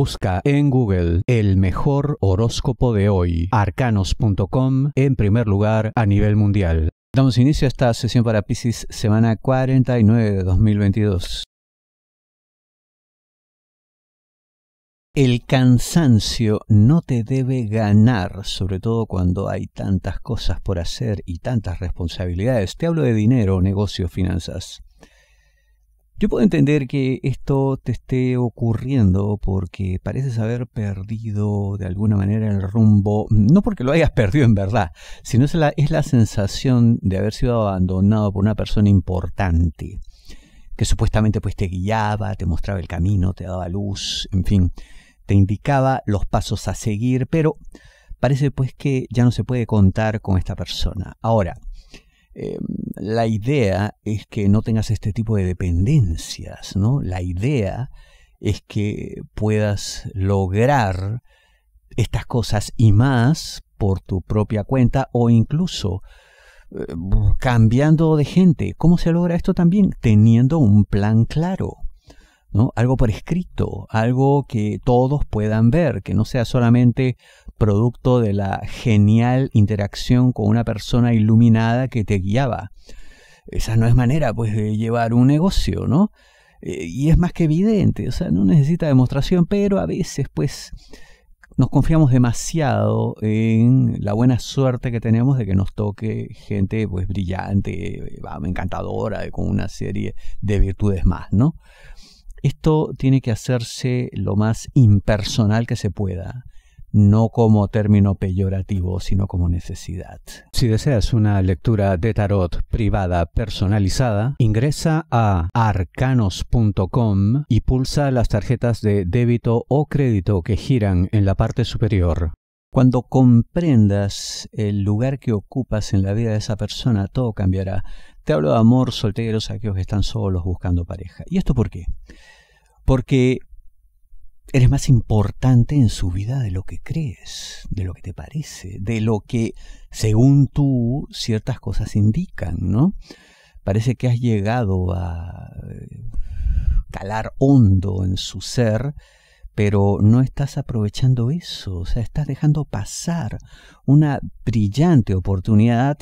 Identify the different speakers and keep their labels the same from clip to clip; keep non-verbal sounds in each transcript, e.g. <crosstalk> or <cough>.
Speaker 1: Busca en Google el mejor horóscopo de hoy, arcanos.com en primer lugar a nivel mundial. Damos inicio a esta sesión para Pisces semana 49 de 2022. El cansancio no te debe ganar, sobre todo cuando hay tantas cosas por hacer y tantas responsabilidades. Te hablo de dinero, negocios, finanzas. Yo puedo entender que esto te esté ocurriendo porque pareces haber perdido de alguna manera el rumbo, no porque lo hayas perdido en verdad, sino es la, es la sensación de haber sido abandonado por una persona importante, que supuestamente pues te guiaba, te mostraba el camino, te daba luz, en fin, te indicaba los pasos a seguir, pero parece pues que ya no se puede contar con esta persona. Ahora, eh, la idea es que no tengas este tipo de dependencias, ¿no? La idea es que puedas lograr estas cosas y más por tu propia cuenta o incluso eh, cambiando de gente. ¿Cómo se logra esto también? Teniendo un plan claro. ¿no? Algo por escrito, algo que todos puedan ver, que no sea solamente producto de la genial interacción con una persona iluminada que te guiaba. Esa no es manera, pues, de llevar un negocio, ¿no? Eh, y es más que evidente, o sea, no necesita demostración, pero a veces, pues, nos confiamos demasiado en la buena suerte que tenemos de que nos toque gente, pues, brillante, encantadora, con una serie de virtudes más, ¿no? Esto tiene que hacerse lo más impersonal que se pueda no como término peyorativo, sino como necesidad. Si deseas una lectura de tarot privada personalizada, ingresa a arcanos.com y pulsa las tarjetas de débito o crédito que giran en la parte superior. Cuando comprendas el lugar que ocupas en la vida de esa persona, todo cambiará. Te hablo de amor, solteros, aquellos que están solos buscando pareja. ¿Y esto por qué? Porque Eres más importante en su vida de lo que crees, de lo que te parece, de lo que, según tú, ciertas cosas indican, ¿no? Parece que has llegado a eh, calar hondo en su ser, pero no estás aprovechando eso, o sea, estás dejando pasar una brillante oportunidad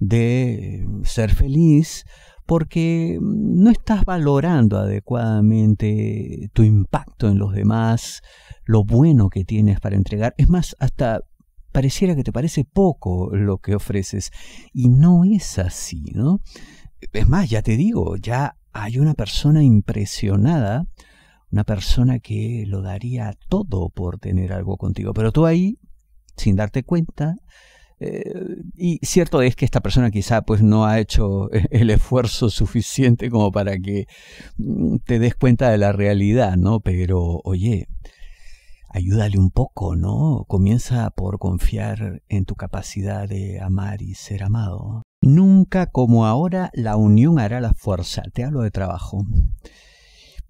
Speaker 1: de ser feliz porque no estás valorando adecuadamente tu impacto en los demás, lo bueno que tienes para entregar. Es más, hasta pareciera que te parece poco lo que ofreces. Y no es así, ¿no? Es más, ya te digo, ya hay una persona impresionada, una persona que lo daría todo por tener algo contigo. Pero tú ahí, sin darte cuenta, y cierto es que esta persona quizá pues no ha hecho <laughs> el esfuerzo suficiente como para que mm, te des cuenta de la realidad, ¿no? Pero oye, ayúdale un poco, ¿no? Comienza por confiar en tu capacidad de amar y ser amado. Nunca como ahora la unión hará la fuerza. Te hablo de trabajo.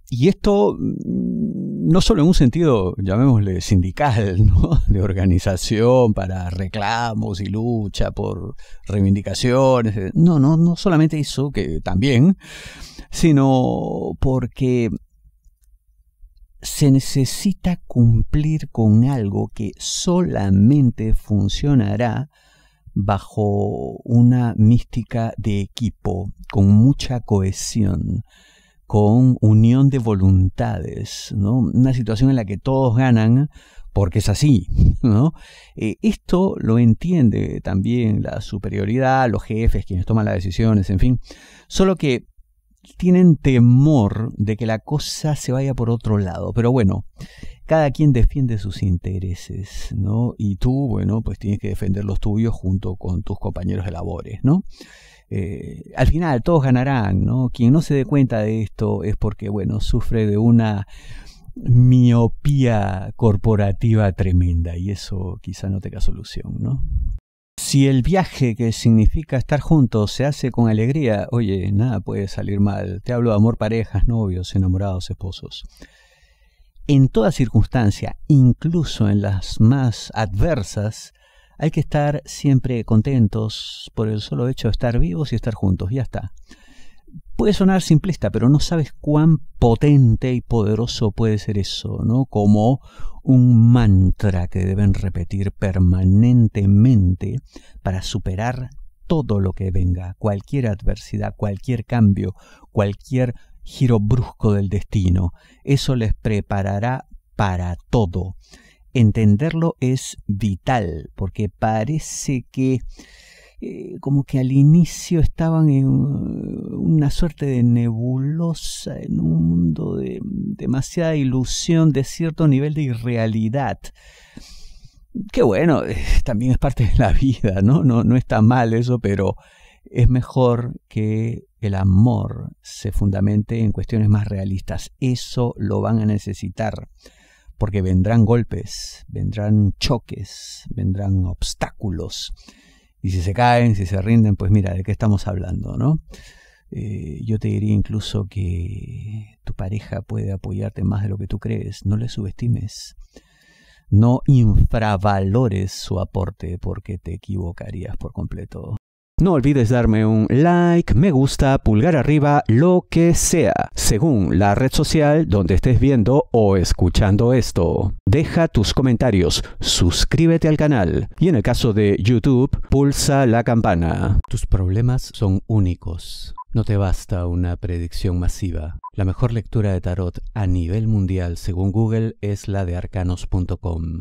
Speaker 1: Y esto mm, no solo en un sentido, llamémosle, sindical, <laughs> ¿no? de organización para reclamos y lucha por reivindicaciones, eh, no, no, no solamente eso, que también, sino porque se necesita cumplir con algo que solamente funcionará bajo una mística de equipo, con mucha cohesión con unión de voluntades, ¿no? Una situación en la que todos ganan porque es así, <laughs> ¿no? Eh, esto lo entiende también la superioridad, los jefes, quienes toman las decisiones, en fin. Solo que tienen temor de que la cosa se vaya por otro lado. Pero bueno, cada quien defiende sus intereses, ¿no? Y tú, bueno, pues tienes que defender los tuyos junto con tus compañeros de labores, ¿no? Eh, al final todos ganarán, ¿no? Quien no se dé cuenta de esto es porque, bueno, sufre de una miopía corporativa tremenda y eso quizá no tenga solución, ¿no? Si el viaje que significa estar juntos se hace con alegría, oye, nada puede salir mal. Te hablo de amor, parejas, novios, enamorados, esposos. En toda circunstancia, incluso en las más adversas, hay que estar siempre contentos por el solo hecho de estar vivos y estar juntos. Ya está. Puede sonar simplista, pero no sabes cuán potente y poderoso puede ser eso, ¿no? Como un mantra que deben repetir permanentemente para superar todo lo que venga, cualquier adversidad, cualquier cambio, cualquier giro brusco del destino. Eso les preparará para todo entenderlo es vital, porque parece que eh, como que al inicio estaban en eh, una suerte de nebulosa, en un mundo de demasiada ilusión, de cierto nivel de irrealidad. Que bueno, eh, también es parte de la vida, ¿no? No, no está mal eso, pero es mejor que el amor se fundamente en cuestiones más realistas. Eso lo van a necesitar porque vendrán golpes, vendrán choques, vendrán obstáculos. Y si se caen, si se rinden, pues mira, ¿de qué estamos hablando, no? Eh, yo te diría incluso que tu pareja puede apoyarte más de lo que tú crees. No le subestimes. No infravalores su aporte porque te equivocarías por completo. No olvides darme un like, me gusta, pulgar arriba, lo que sea, según la red social donde estés viendo o escuchando esto. Deja tus comentarios, suscríbete al canal y en el caso de YouTube, pulsa la campana. Tus problemas son únicos. No te basta una predicción masiva. La mejor lectura de tarot a nivel mundial según Google es la de arcanos.com.